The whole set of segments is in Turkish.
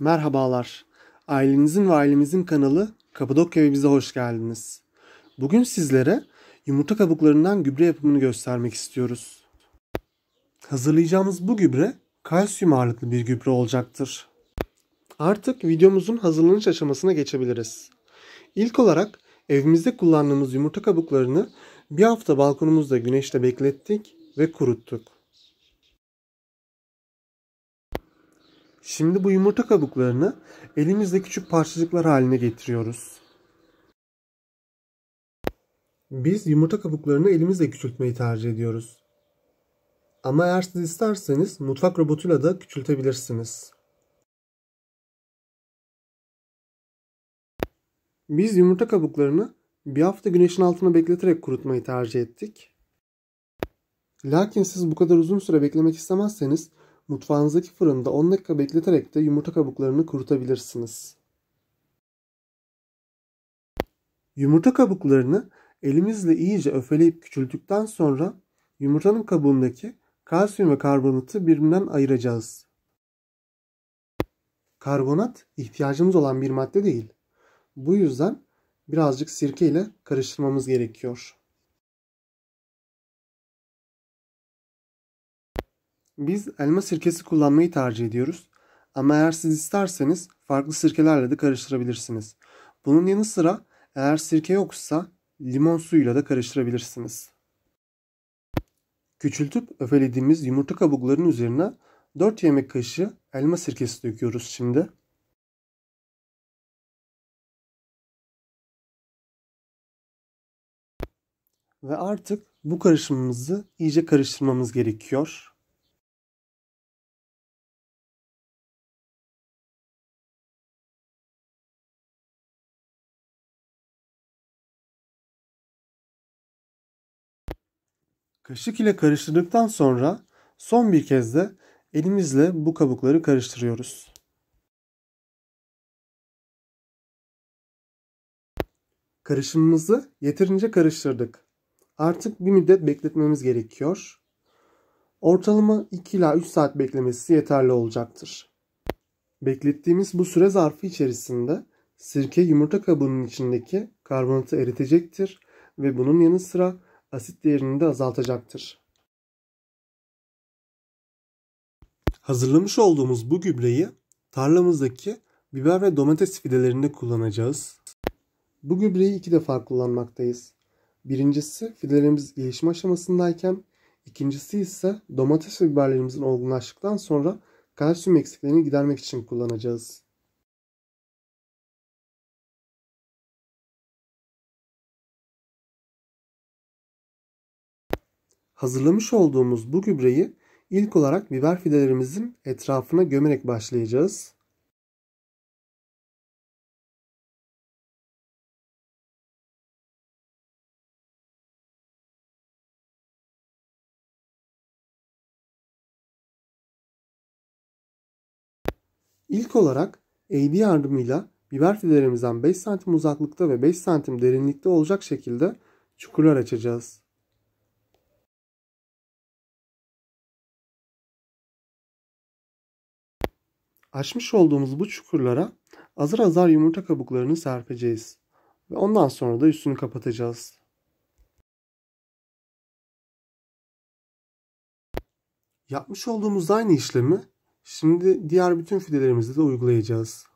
Merhabalar. Ailenizin ve ailemizin kanalı Kapadokya ve bize hoş geldiniz. Bugün sizlere yumurta kabuklarından gübre yapımını göstermek istiyoruz. Hazırlayacağımız bu gübre kalsiyum ağırlıklı bir gübre olacaktır. Artık videomuzun hazırlanış aşamasına geçebiliriz. İlk olarak evimizde kullandığımız yumurta kabuklarını bir hafta balkonumuzda güneşte beklettik ve kuruttuk. Şimdi bu yumurta kabuklarını elimizde küçük parçacıklar haline getiriyoruz. Biz yumurta kabuklarını elimizle küçültmeyi tercih ediyoruz. Ama eğer siz isterseniz mutfak robotuyla da küçültebilirsiniz. Biz yumurta kabuklarını bir hafta güneşin altına bekleterek kurutmayı tercih ettik. Lakin siz bu kadar uzun süre beklemek istemezseniz Mutfağınızdaki fırında 10 dakika bekleterek de yumurta kabuklarını kurutabilirsiniz. Yumurta kabuklarını elimizle iyice öfeleyip küçülttükten sonra yumurtanın kabuğundaki kalsiyum ve karbonatı birbirinden ayıracağız. Karbonat ihtiyacımız olan bir madde değil. Bu yüzden birazcık sirke ile karıştırmamız gerekiyor. Biz elma sirkesi kullanmayı tercih ediyoruz. Ama eğer siz isterseniz farklı sirkelerle de karıştırabilirsiniz. Bunun yanı sıra eğer sirke yoksa limon suyuyla da karıştırabilirsiniz. Küçültüp öfelediğimiz yumurta kabuklarının üzerine 4 yemek kaşığı elma sirkesi döküyoruz şimdi. Ve artık bu karışımımızı iyice karıştırmamız gerekiyor. Kaşık ile karıştırdıktan sonra son bir kez de elimizle bu kabukları karıştırıyoruz. Karışımımızı yeterince karıştırdık. Artık bir müddet bekletmemiz gerekiyor. Ortalama 2 ila 3 saat beklemesi yeterli olacaktır. Beklettiğimiz bu süre zarfı içerisinde sirke yumurta kabuğunun içindeki karbonatı eritecektir ve bunun yanı sıra asit değerini de azaltacaktır. Hazırlamış olduğumuz bu gübreyi tarlamızdaki biber ve domates fidelerinde kullanacağız. Bu gübreyi iki defa kullanmaktayız. Birincisi fidelerimiz iyileşme aşamasındayken, ikincisi ise domates ve biberlerimizin olgunlaştıktan sonra kalsiyum eksiklerini gidermek için kullanacağız. Hazırlamış olduğumuz bu gübreyi ilk olarak biber fidelerimizin etrafına gömerek başlayacağız. İlk olarak eğdi yardımıyla biber fidelerimizden 5 santim uzaklıkta ve 5 santim derinlikte olacak şekilde çukurlar açacağız. Açmış olduğumuz bu çukurlara azar azar yumurta kabuklarını serpeceğiz ve ondan sonra da üstünü kapatacağız. Yapmış olduğumuz aynı işlemi şimdi diğer bütün fidelerimizi de uygulayacağız.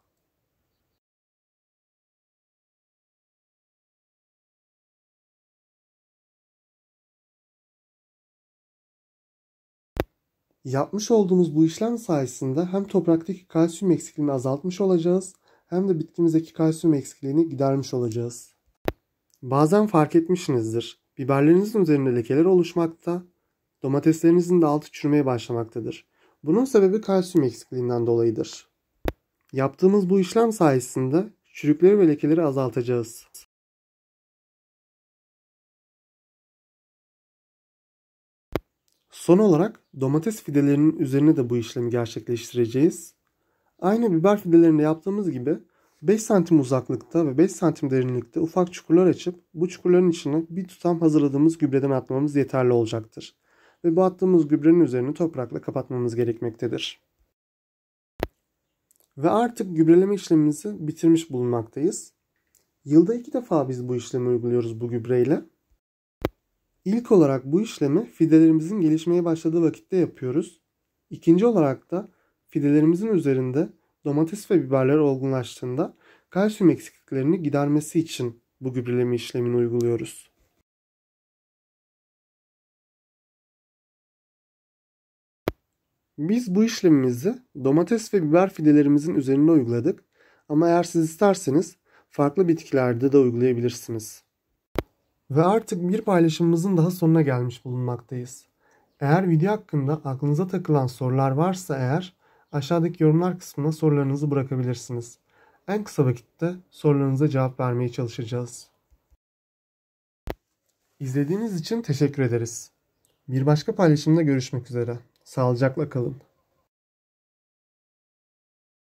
Yapmış olduğumuz bu işlem sayesinde hem topraktaki kalsiyum eksikliğini azaltmış olacağız hem de bitkimizdeki kalsiyum eksikliğini gidermiş olacağız. Bazen fark etmişsinizdir. Biberlerinizin üzerinde lekeler oluşmakta, domateslerinizin de altı çürümeye başlamaktadır. Bunun sebebi kalsiyum eksikliğinden dolayıdır. Yaptığımız bu işlem sayesinde çürükleri ve lekeleri azaltacağız. Son olarak domates fidelerinin üzerine de bu işlemi gerçekleştireceğiz. Aynı biber fidelerinde yaptığımız gibi 5 santim uzaklıkta ve 5 santim derinlikte ufak çukurlar açıp bu çukurların içine bir tutam hazırladığımız gübreden atmamız yeterli olacaktır. Ve bu attığımız gübrenin üzerini toprakla kapatmamız gerekmektedir. Ve artık gübreleme işlemimizi bitirmiş bulunmaktayız. Yılda iki defa biz bu işlemi uyguluyoruz bu gübreyle. İlk olarak bu işlemi fidelerimizin gelişmeye başladığı vakitte yapıyoruz. İkinci olarak da fidelerimizin üzerinde domates ve biberler olgunlaştığında kalsiyum eksikliklerini gidermesi için bu gübreleme işlemini uyguluyoruz. Biz bu işlemimizi domates ve biber fidelerimizin üzerine uyguladık ama eğer siz isterseniz farklı bitkilerde de uygulayabilirsiniz. Ve artık bir paylaşımımızın daha sonuna gelmiş bulunmaktayız. Eğer video hakkında aklınıza takılan sorular varsa eğer aşağıdaki yorumlar kısmına sorularınızı bırakabilirsiniz. En kısa vakitte sorularınıza cevap vermeye çalışacağız. İzlediğiniz için teşekkür ederiz. Bir başka paylaşımda görüşmek üzere. Sağlıcakla kalın.